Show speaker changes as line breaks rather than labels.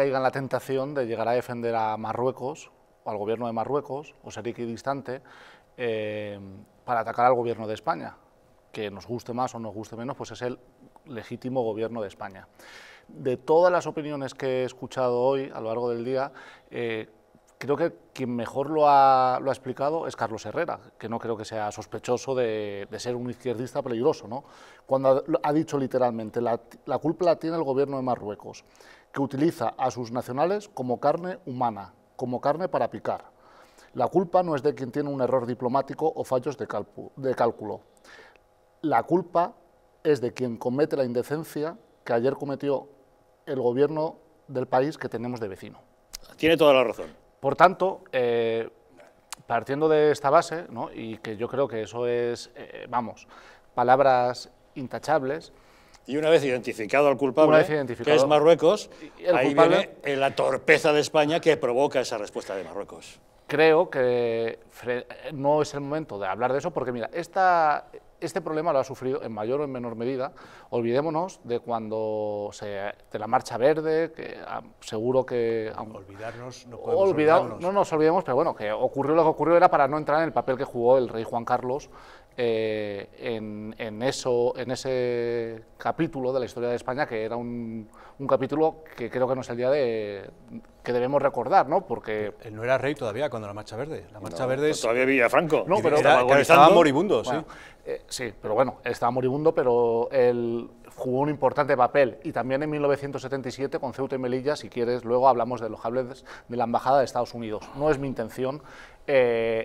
caigan la tentación de llegar a defender a Marruecos o al gobierno de Marruecos o ser equidistante eh, para atacar al gobierno de España, que nos guste más o nos guste menos, pues es el legítimo gobierno de España. De todas las opiniones que he escuchado hoy a lo largo del día, eh, creo que quien mejor lo ha, lo ha, explicado es Carlos Herrera, que no creo que sea sospechoso de, ser un izquierdista peligroso, ¿no? Cuando ha, dicho literalmente, la, culpa la tiene el gobierno de Marruecos, que utiliza a sus nacionales como carne humana, como carne para picar. La culpa no es de quien tiene un error diplomático o fallos de, de cálculo. La culpa es de quien comete la indecencia que ayer cometió el gobierno del país que tenemos de vecino. Tiene toda la razón. Por tanto, eh, partiendo de esta base, y que yo creo que eso es, eh, vamos, palabras intachables,
y una vez identificado al culpable, que es Marruecos, ahí viene la torpeza de España que provoca esa respuesta de Marruecos
creo que no es el momento de hablar de eso, porque mira, esta, este problema lo ha sufrido en mayor o en menor medida. Olvidémonos de cuando se, de la marcha verde, que ah, seguro que... Ah,
olvidarnos, no podemos
No nos olvidemos, pero bueno, que ocurrió lo que ocurrió era para no entrar en el papel que jugó el rey Juan Carlos eh, en, eso, en ese capítulo de la historia de España, que era un, capítulo que creo que no es el día de, que debemos recordar, ¿no? Porque... Él no era rey todavía cuando la Marcha Verde. La Marcha Verde Todavía Villafranco. No, pero estaba moribundo, sí. Eh, sí, pero bueno, estaba moribundo, pero él jugó un importante papel. Y también en 1977 con Ceuta y Melilla, si quieres, luego hablamos de los hables de la Embajada de Estados Unidos. No es mi intención eh,